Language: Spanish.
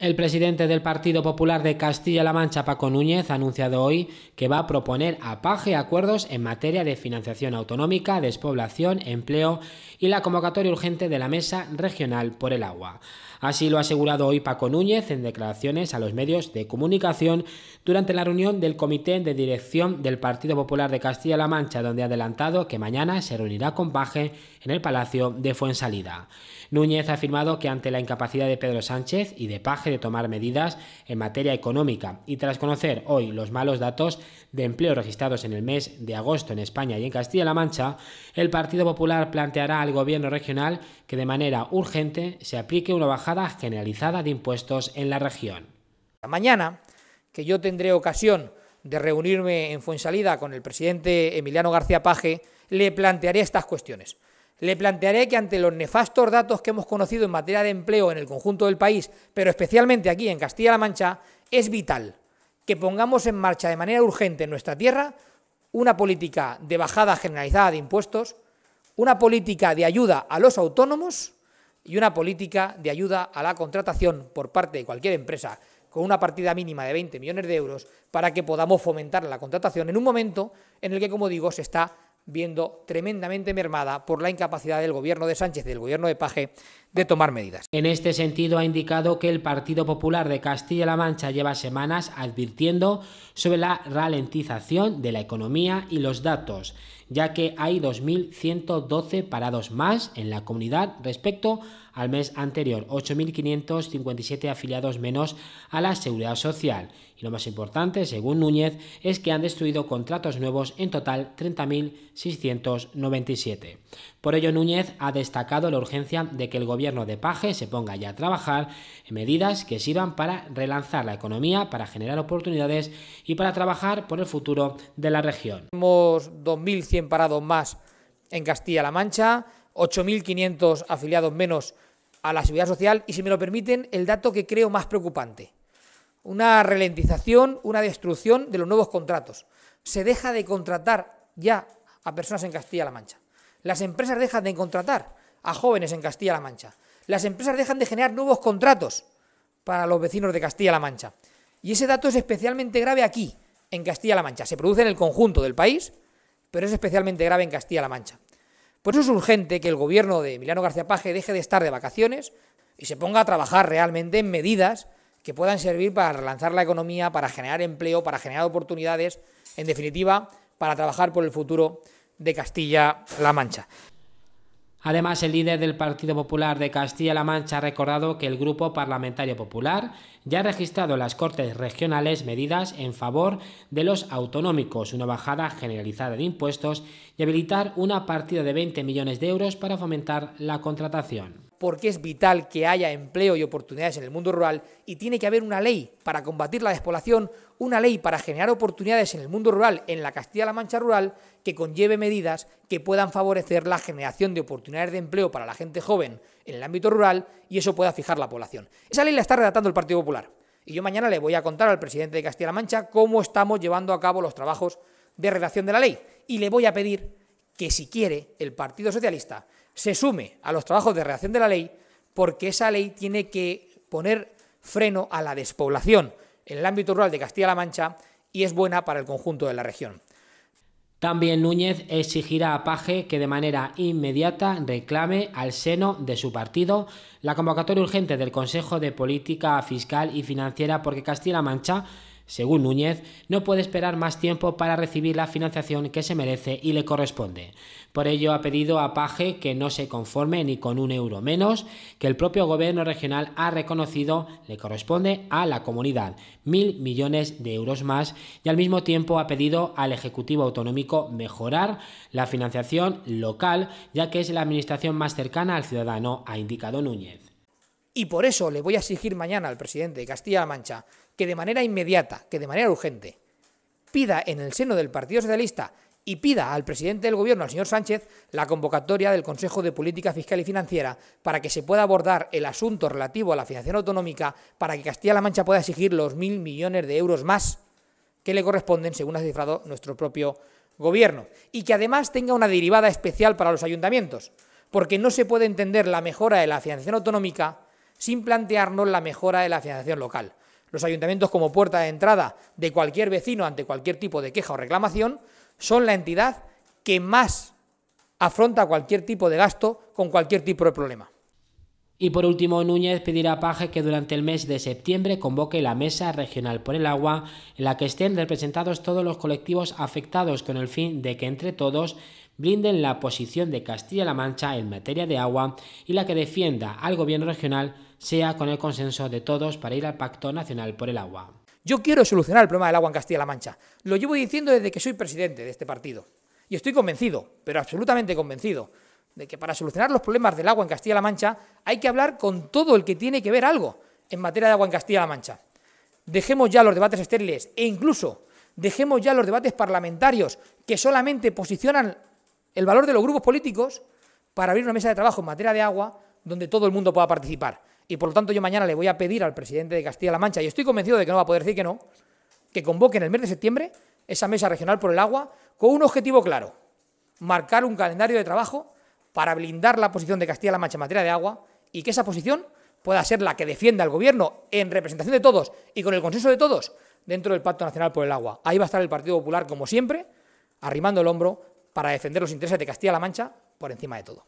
El presidente del Partido Popular de Castilla-La Mancha, Paco Núñez, ha anunciado hoy que va a proponer a PAGE acuerdos en materia de financiación autonómica, despoblación, empleo y la convocatoria urgente de la Mesa Regional por el Agua. Así lo ha asegurado hoy Paco Núñez en declaraciones a los medios de comunicación durante la reunión del Comité de Dirección del Partido Popular de Castilla-La Mancha, donde ha adelantado que mañana se reunirá con Paje en el Palacio de Fuensalida. Núñez ha afirmado que ante la incapacidad de Pedro Sánchez y de PAGE, de tomar medidas en materia económica. Y tras conocer hoy los malos datos de empleo registrados en el mes de agosto en España y en Castilla-La Mancha, el Partido Popular planteará al Gobierno regional que de manera urgente se aplique una bajada generalizada de impuestos en la región. Mañana, que yo tendré ocasión de reunirme en Fuensalida con el presidente Emiliano García Paje, le plantearé estas cuestiones. Le plantearé que ante los nefastos datos que hemos conocido en materia de empleo en el conjunto del país, pero especialmente aquí en Castilla-La Mancha, es vital que pongamos en marcha de manera urgente en nuestra tierra una política de bajada generalizada de impuestos, una política de ayuda a los autónomos y una política de ayuda a la contratación por parte de cualquier empresa con una partida mínima de 20 millones de euros para que podamos fomentar la contratación en un momento en el que, como digo, se está viendo tremendamente mermada por la incapacidad del gobierno de Sánchez y del gobierno de Paje de tomar medidas. En este sentido ha indicado que el Partido Popular de Castilla-La Mancha lleva semanas advirtiendo sobre la ralentización de la economía y los datos ya que hay 2.112 parados más en la comunidad respecto al mes anterior, 8.557 afiliados menos a la seguridad social. Y lo más importante, según Núñez, es que han destruido contratos nuevos en total 30.697. Por ello, Núñez ha destacado la urgencia de que el gobierno de Paje se ponga ya a trabajar en medidas que sirvan para relanzar la economía, para generar oportunidades y para trabajar por el futuro de la región. 2.100 parados más en Castilla-La Mancha, 8.500 afiliados menos a la seguridad social y, si me lo permiten, el dato que creo más preocupante, una ralentización, una destrucción de los nuevos contratos. Se deja de contratar ya a personas en Castilla-La Mancha. Las empresas dejan de contratar a jóvenes en Castilla-La Mancha. Las empresas dejan de generar nuevos contratos para los vecinos de Castilla-La Mancha. Y ese dato es especialmente grave aquí, en Castilla-La Mancha. Se produce en el conjunto del país, pero es especialmente grave en Castilla-La Mancha. Por eso es urgente que el gobierno de Emiliano García Paje deje de estar de vacaciones y se ponga a trabajar realmente en medidas que puedan servir para relanzar la economía, para generar empleo, para generar oportunidades, en definitiva, para trabajar por el futuro de Castilla-La Mancha. Además, el líder del Partido Popular de Castilla-La Mancha ha recordado que el Grupo Parlamentario Popular ya ha registrado en las Cortes Regionales medidas en favor de los autonómicos, una bajada generalizada de impuestos y habilitar una partida de 20 millones de euros para fomentar la contratación porque es vital que haya empleo y oportunidades en el mundo rural y tiene que haber una ley para combatir la despoblación, una ley para generar oportunidades en el mundo rural, en la Castilla-La Mancha rural, que conlleve medidas que puedan favorecer la generación de oportunidades de empleo para la gente joven en el ámbito rural y eso pueda fijar la población. Esa ley la está redactando el Partido Popular y yo mañana le voy a contar al presidente de Castilla-La Mancha cómo estamos llevando a cabo los trabajos de redacción de la ley y le voy a pedir que si quiere el Partido Socialista se sume a los trabajos de redacción de la ley, porque esa ley tiene que poner freno a la despoblación en el ámbito rural de Castilla-La Mancha y es buena para el conjunto de la región. También Núñez exigirá a Paje que de manera inmediata reclame al seno de su partido la convocatoria urgente del Consejo de Política Fiscal y Financiera porque Castilla-La Mancha según Núñez, no puede esperar más tiempo para recibir la financiación que se merece y le corresponde. Por ello, ha pedido a Paje que no se conforme ni con un euro menos, que el propio gobierno regional ha reconocido le corresponde a la comunidad, mil millones de euros más, y al mismo tiempo ha pedido al Ejecutivo Autonómico mejorar la financiación local, ya que es la administración más cercana al ciudadano, ha indicado Núñez. Y por eso le voy a exigir mañana al presidente de Castilla-La Mancha que de manera inmediata, que de manera urgente, pida en el seno del Partido Socialista y pida al presidente del Gobierno, al señor Sánchez, la convocatoria del Consejo de Política Fiscal y Financiera para que se pueda abordar el asunto relativo a la financiación autonómica para que Castilla-La Mancha pueda exigir los mil millones de euros más que le corresponden, según ha cifrado nuestro propio Gobierno, y que además tenga una derivada especial para los ayuntamientos, porque no se puede entender la mejora de la financiación autonómica sin plantearnos la mejora de la financiación local los ayuntamientos como puerta de entrada de cualquier vecino ante cualquier tipo de queja o reclamación, son la entidad que más afronta cualquier tipo de gasto con cualquier tipo de problema. Y por último, Núñez pedirá a Paje que durante el mes de septiembre convoque la Mesa Regional por el Agua, en la que estén representados todos los colectivos afectados con el fin de que entre todos brinden la posición de Castilla-La Mancha en materia de agua y la que defienda al gobierno regional sea con el consenso de todos para ir al Pacto Nacional por el Agua. Yo quiero solucionar el problema del agua en Castilla-La Mancha. Lo llevo diciendo desde que soy presidente de este partido. Y estoy convencido, pero absolutamente convencido, de que para solucionar los problemas del agua en Castilla-La Mancha hay que hablar con todo el que tiene que ver algo en materia de agua en Castilla-La Mancha. Dejemos ya los debates estériles e incluso dejemos ya los debates parlamentarios que solamente posicionan el valor de los grupos políticos para abrir una mesa de trabajo en materia de agua donde todo el mundo pueda participar. Y por lo tanto yo mañana le voy a pedir al presidente de Castilla-La Mancha, y estoy convencido de que no va a poder decir que no, que convoque en el mes de septiembre esa mesa regional por el agua con un objetivo claro, marcar un calendario de trabajo para blindar la posición de Castilla-La Mancha en materia de agua y que esa posición pueda ser la que defienda el gobierno en representación de todos y con el consenso de todos dentro del Pacto Nacional por el Agua. Ahí va a estar el Partido Popular, como siempre, arrimando el hombro para defender los intereses de Castilla-La Mancha por encima de todo.